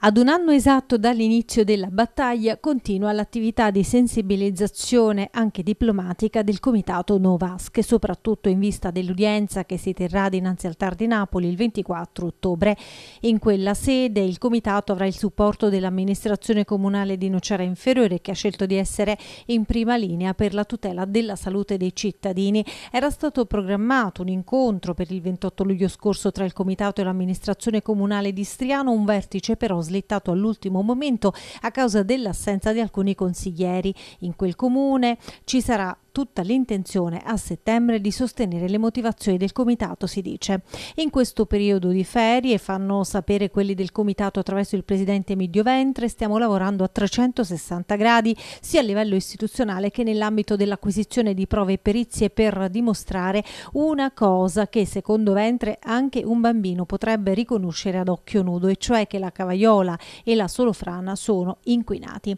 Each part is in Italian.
Ad un anno esatto dall'inizio della battaglia continua l'attività di sensibilizzazione anche diplomatica del Comitato Novasche, soprattutto in vista dell'udienza che si terrà dinanzi al Tar di Napoli il 24 ottobre. In quella sede il Comitato avrà il supporto dell'amministrazione comunale di Nocera Inferiore che ha scelto di essere in prima linea per la tutela della salute dei cittadini. Era stato programmato un incontro per il 28 luglio scorso tra il Comitato e l'amministrazione comunale di Striano, un vertice però slittato all'ultimo momento a causa dell'assenza di alcuni consiglieri. In quel comune ci sarà tutta l'intenzione a settembre di sostenere le motivazioni del comitato, si dice. In questo periodo di ferie, fanno sapere quelli del comitato attraverso il presidente Midio Ventre, stiamo lavorando a 360 gradi sia a livello istituzionale che nell'ambito dell'acquisizione di prove e perizie per dimostrare una cosa che secondo Ventre anche un bambino potrebbe riconoscere ad occhio nudo, e cioè che la cavaiola e la solofrana sono inquinati.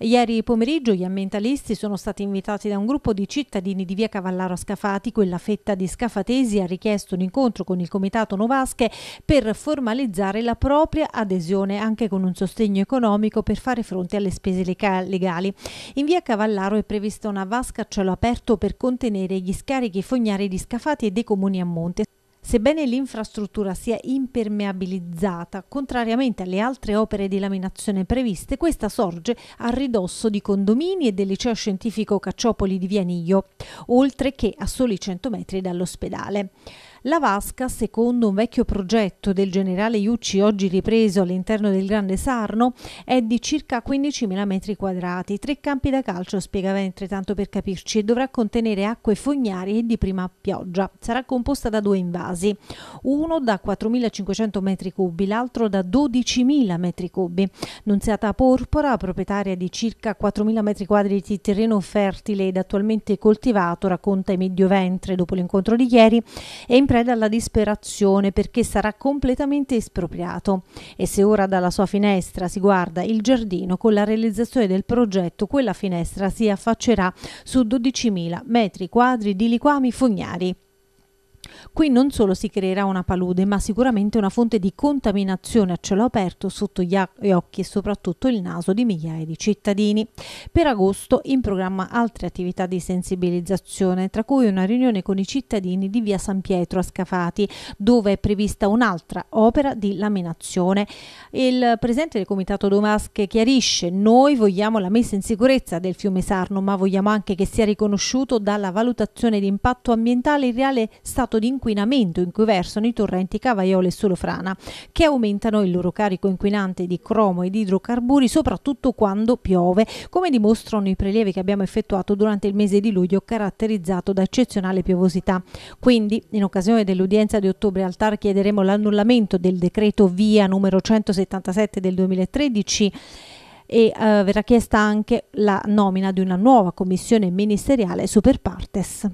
Ieri pomeriggio gli ambientalisti sono stati invitati da un gruppo di di cittadini di via Cavallaro Scafati, quella fetta di Scafatesi ha richiesto un incontro con il comitato Novasche per formalizzare la propria adesione anche con un sostegno economico per fare fronte alle spese legali. In via Cavallaro è prevista una vasca a cielo aperto per contenere gli scarichi fognari di Scafati e dei comuni a monte. Sebbene l'infrastruttura sia impermeabilizzata, contrariamente alle altre opere di laminazione previste, questa sorge a ridosso di condomini e del liceo scientifico Cacciopoli di Vianiglio, oltre che a soli 100 metri dall'ospedale. La vasca, secondo un vecchio progetto del generale Iucci oggi ripreso all'interno del Grande Sarno, è di circa 15.000 metri quadrati, tre campi da calcio, spiegava tanto per capirci, e dovrà contenere acque fognarie di prima pioggia. Sarà composta da due invasi, uno da 4.500 metri cubi, l'altro da 12.000 metri cubi. Nunziata Porpora, proprietaria di circa 4.000 metri quadri di terreno fertile ed attualmente coltivato, racconta Emilio Ventre dopo l'incontro di ieri, è in preda alla disperazione perché sarà completamente espropriato. E se ora dalla sua finestra si guarda il giardino, con la realizzazione del progetto quella finestra si affaccerà su 12.000 metri quadri di liquami fognari. Qui non solo si creerà una palude, ma sicuramente una fonte di contaminazione a cielo aperto sotto gli occhi e soprattutto il naso di migliaia di cittadini. Per agosto in programma altre attività di sensibilizzazione, tra cui una riunione con i cittadini di via San Pietro a Scafati, dove è prevista un'altra opera di laminazione. Il presidente del comitato Domasche chiarisce: noi vogliamo la messa in sicurezza del fiume Sarno, ma vogliamo anche che sia riconosciuto dalla valutazione di impatto ambientale il reale stato di di inquinamento in cui versano i torrenti Cavaiole e Solofrana, che aumentano il loro carico inquinante di cromo e di idrocarburi, soprattutto quando piove, come dimostrano i prelievi che abbiamo effettuato durante il mese di luglio caratterizzato da eccezionale piovosità. Quindi, in occasione dell'udienza di ottobre al TAR chiederemo l'annullamento del decreto VIA numero 177 del 2013 e eh, verrà chiesta anche la nomina di una nuova commissione ministeriale super partes.